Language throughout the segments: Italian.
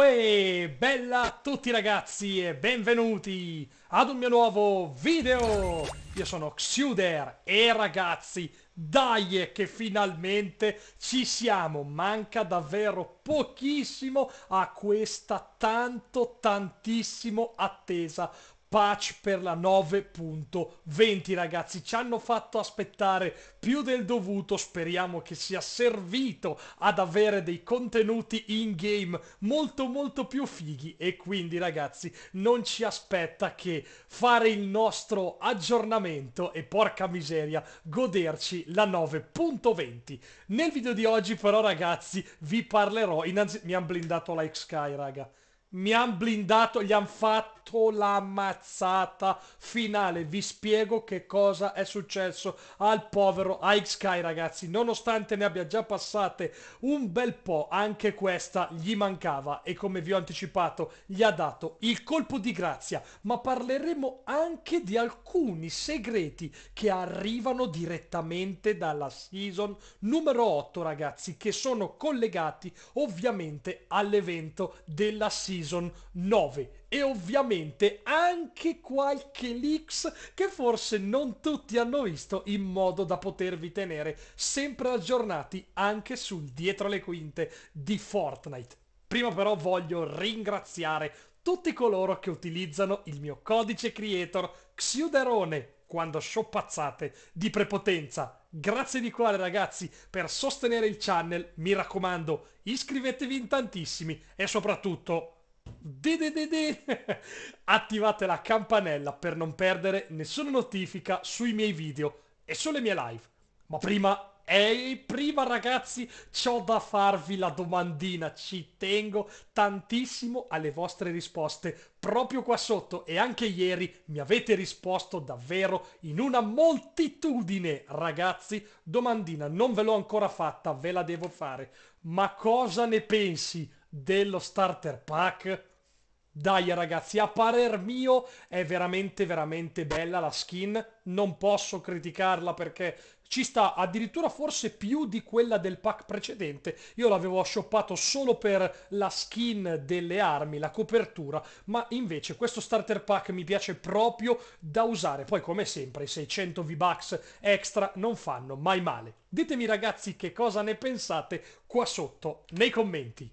Uè, bella a tutti ragazzi e benvenuti ad un mio nuovo video! Io sono Xuder e ragazzi, dai che finalmente ci siamo! Manca davvero pochissimo a questa tanto tantissimo attesa patch per la 9.20 ragazzi ci hanno fatto aspettare più del dovuto speriamo che sia servito ad avere dei contenuti in game molto molto più fighi e quindi ragazzi non ci aspetta che fare il nostro aggiornamento e porca miseria goderci la 9.20 nel video di oggi però ragazzi vi parlerò innanzitutto mi hanno blindato la X-Sky raga mi han blindato, gli han fatto l'ammazzata finale. Vi spiego che cosa è successo al povero Ike Sky, ragazzi. Nonostante ne abbia già passate un bel po', anche questa gli mancava. E come vi ho anticipato, gli ha dato il colpo di grazia. Ma parleremo anche di alcuni segreti che arrivano direttamente dalla season numero 8, ragazzi, che sono collegati ovviamente all'evento della season Season 9 e ovviamente anche qualche leaks che forse non tutti hanno visto in modo da potervi tenere sempre aggiornati anche sul dietro le quinte di Fortnite. Prima però voglio ringraziare tutti coloro che utilizzano il mio codice creator Xiuderone quando sciopazzate di prepotenza. Grazie di cuore ragazzi per sostenere il channel, mi raccomando iscrivetevi in tantissimi e soprattutto De de de Attivate la campanella per non perdere nessuna notifica sui miei video e sulle mie live. Ma prima, ehi, prima ragazzi, ho da farvi la domandina. Ci tengo tantissimo alle vostre risposte proprio qua sotto e anche ieri mi avete risposto davvero in una moltitudine. Ragazzi, domandina, non ve l'ho ancora fatta, ve la devo fare. Ma cosa ne pensi? dello starter pack. Dai ragazzi, a parer mio è veramente veramente bella la skin, non posso criticarla perché ci sta addirittura forse più di quella del pack precedente. Io l'avevo shoppato solo per la skin delle armi, la copertura, ma invece questo starter pack mi piace proprio da usare. Poi come sempre i 600 V-Bucks extra non fanno mai male. Ditemi ragazzi che cosa ne pensate qua sotto nei commenti.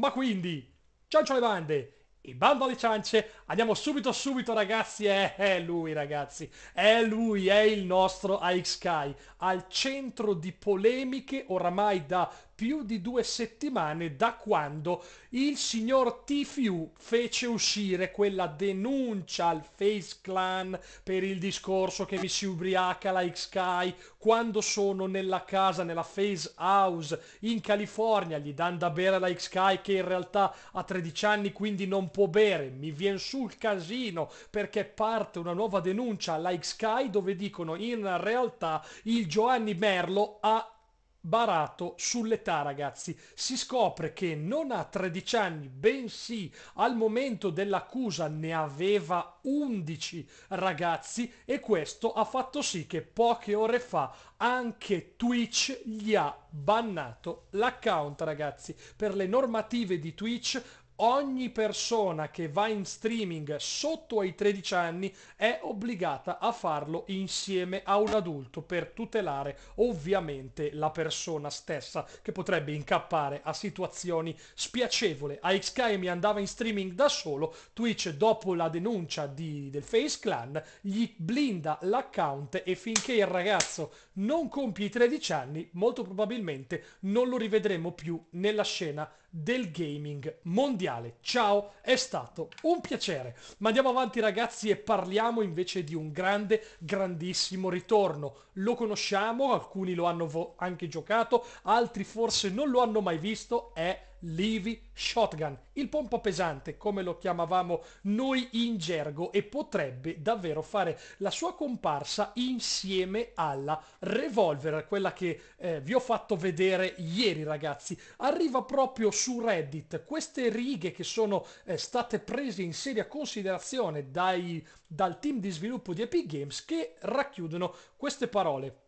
Ma quindi, ciao ciao le bande! E bando alle ciance, andiamo subito subito ragazzi, è, è, lui ragazzi, è lui, è il nostro AXKai, al centro di polemiche oramai da più di due settimane da quando il signor TFU fece uscire quella denuncia al Face Clan per il discorso che mi si ubriaca la X-Sky quando sono nella casa, nella Face House in California, gli danno da bere la X-Sky che in realtà ha 13 anni quindi non può bere, mi viene sul casino perché parte una nuova denuncia alla X Sky dove dicono in realtà il Giovanni Merlo ha barato sull'età ragazzi si scopre che non ha 13 anni bensì al momento dell'accusa ne aveva 11 ragazzi e questo ha fatto sì che poche ore fa anche Twitch gli ha bannato l'account ragazzi per le normative di Twitch ogni persona che va in streaming sotto ai 13 anni è obbligata a farlo insieme a un adulto per tutelare ovviamente la persona stessa che potrebbe incappare a situazioni spiacevole. A AX Kaimi andava in streaming da solo, Twitch dopo la denuncia di, del Face Clan gli blinda l'account e finché il ragazzo non compie i 13 anni molto probabilmente non lo rivedremo più nella scena del gaming mondiale spaziale. Ciao, è stato un piacere. Ma andiamo avanti ragazzi e parliamo invece di un grande, grandissimo ritorno. Lo conosciamo, alcuni lo hanno anche giocato, altri forse non lo hanno mai visto, è Levi Shotgun, il pompo pesante come lo chiamavamo noi in gergo e potrebbe davvero fare la sua comparsa insieme alla Revolver, quella che eh, vi ho fatto vedere ieri ragazzi. Arriva proprio su Reddit queste righe che sono eh, state prese in seria considerazione dai, dal team di sviluppo di Epic Games che racchiudono queste parole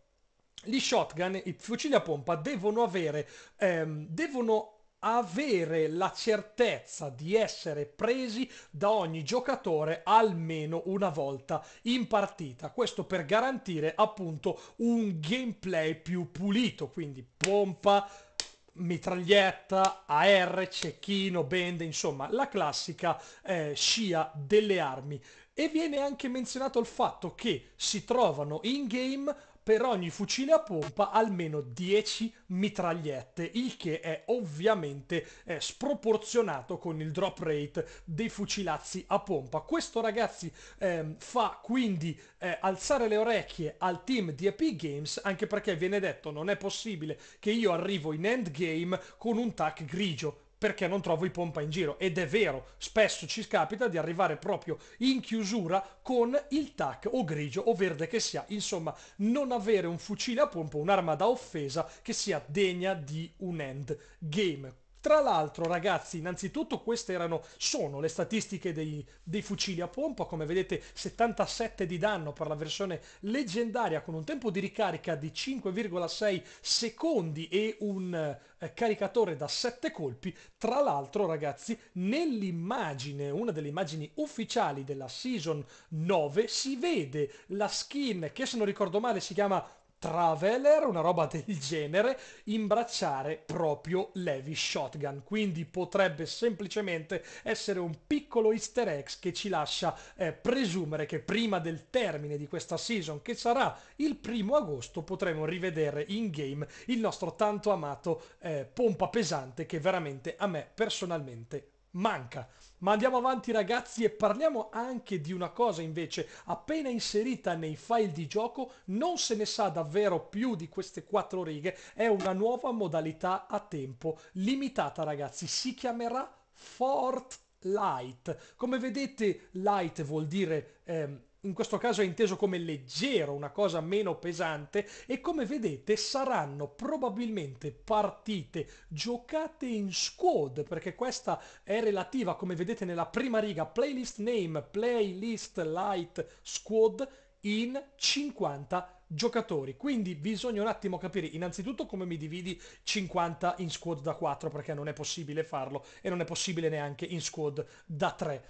gli shotgun, i fucili a pompa, devono avere, ehm, devono avere la certezza di essere presi da ogni giocatore almeno una volta in partita. Questo per garantire appunto un gameplay più pulito, quindi pompa, mitraglietta, AR, cecchino, bende, insomma la classica eh, scia delle armi. E viene anche menzionato il fatto che si trovano in game per ogni fucile a pompa almeno 10 mitragliette, il che è ovviamente eh, sproporzionato con il drop rate dei fucilazzi a pompa. Questo ragazzi eh, fa quindi eh, alzare le orecchie al team di Epic Games anche perché viene detto non è possibile che io arrivo in endgame con un tac grigio perché non trovo i pompa in giro. Ed è vero, spesso ci capita di arrivare proprio in chiusura con il tac o grigio o verde che sia. Insomma, non avere un fucile a pompa, un'arma da offesa che sia degna di un end game tra l'altro, ragazzi, innanzitutto queste erano, sono le statistiche dei, dei, fucili a pompa, come vedete 77 di danno per la versione leggendaria con un tempo di ricarica di 5,6 secondi e un eh, caricatore da 7 colpi. Tra l'altro, ragazzi, nell'immagine, una delle immagini ufficiali della Season 9, si vede la skin che se non ricordo male si chiama Traveler, una roba del genere, imbracciare proprio Levi Shotgun. Quindi potrebbe semplicemente essere un piccolo easter egg che ci lascia eh, presumere che prima del termine di questa season, che sarà il primo agosto, potremo rivedere in game il nostro tanto amato eh, pompa pesante che veramente a me personalmente manca. Ma andiamo avanti ragazzi e parliamo anche di una cosa invece, appena inserita nei file di gioco non se ne sa davvero più di queste quattro righe, è una nuova modalità a tempo limitata ragazzi, si chiamerà Fort Light. Come vedete light vuol dire... Ehm, in questo caso è inteso come leggero, una cosa meno pesante e come vedete saranno probabilmente partite giocate in squad perché questa è relativa come vedete nella prima riga playlist name, playlist light squad in 50 giocatori. Quindi bisogna un attimo capire innanzitutto come mi dividi 50 in squad da 4 perché non è possibile farlo e non è possibile neanche in squad da 3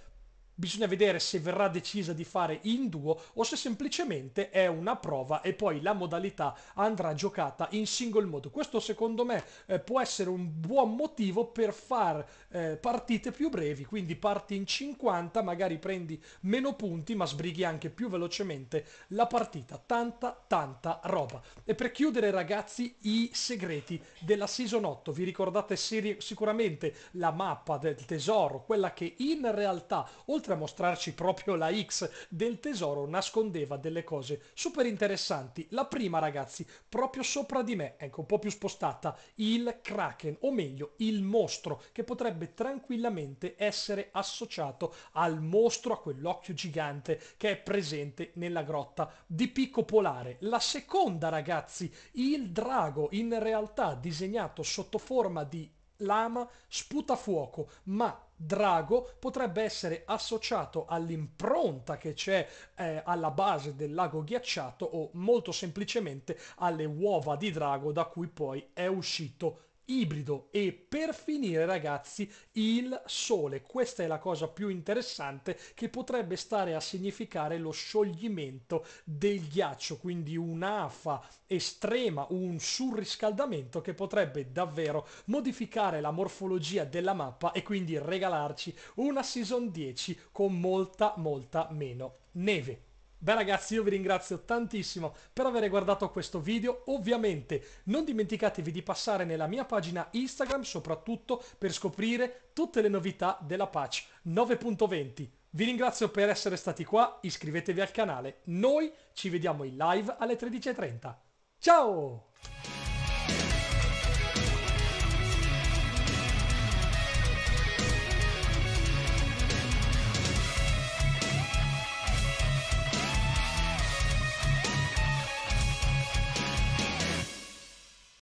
Bisogna vedere se verrà decisa di fare in duo o se semplicemente è una prova e poi la modalità andrà giocata in single mode. Questo secondo me eh, può essere un buon motivo per far eh, partite più brevi, quindi parti in 50, magari prendi meno punti ma sbrighi anche più velocemente la partita. Tanta, tanta roba. E per chiudere ragazzi i segreti della Season 8. Vi ricordate sicuramente la mappa del tesoro, quella che in realtà oltre oltre a mostrarci proprio la X del tesoro, nascondeva delle cose super interessanti. La prima, ragazzi, proprio sopra di me, ecco, un po' più spostata, il Kraken, o meglio, il mostro, che potrebbe tranquillamente essere associato al mostro, a quell'occhio gigante che è presente nella grotta di Picco Polare. La seconda, ragazzi, il drago, in realtà disegnato sotto forma di lama sputa fuoco, ma drago potrebbe essere associato all'impronta che c'è eh, alla base del lago ghiacciato o molto semplicemente alle uova di drago da cui poi è uscito ibrido e per finire ragazzi il sole questa è la cosa più interessante che potrebbe stare a significare lo scioglimento del ghiaccio quindi un'afa estrema un surriscaldamento che potrebbe davvero modificare la morfologia della mappa e quindi regalarci una season 10 con molta molta meno neve Beh ragazzi io vi ringrazio tantissimo per aver guardato questo video, ovviamente non dimenticatevi di passare nella mia pagina Instagram soprattutto per scoprire tutte le novità della patch 9.20. Vi ringrazio per essere stati qua, iscrivetevi al canale, noi ci vediamo in live alle 13.30. Ciao!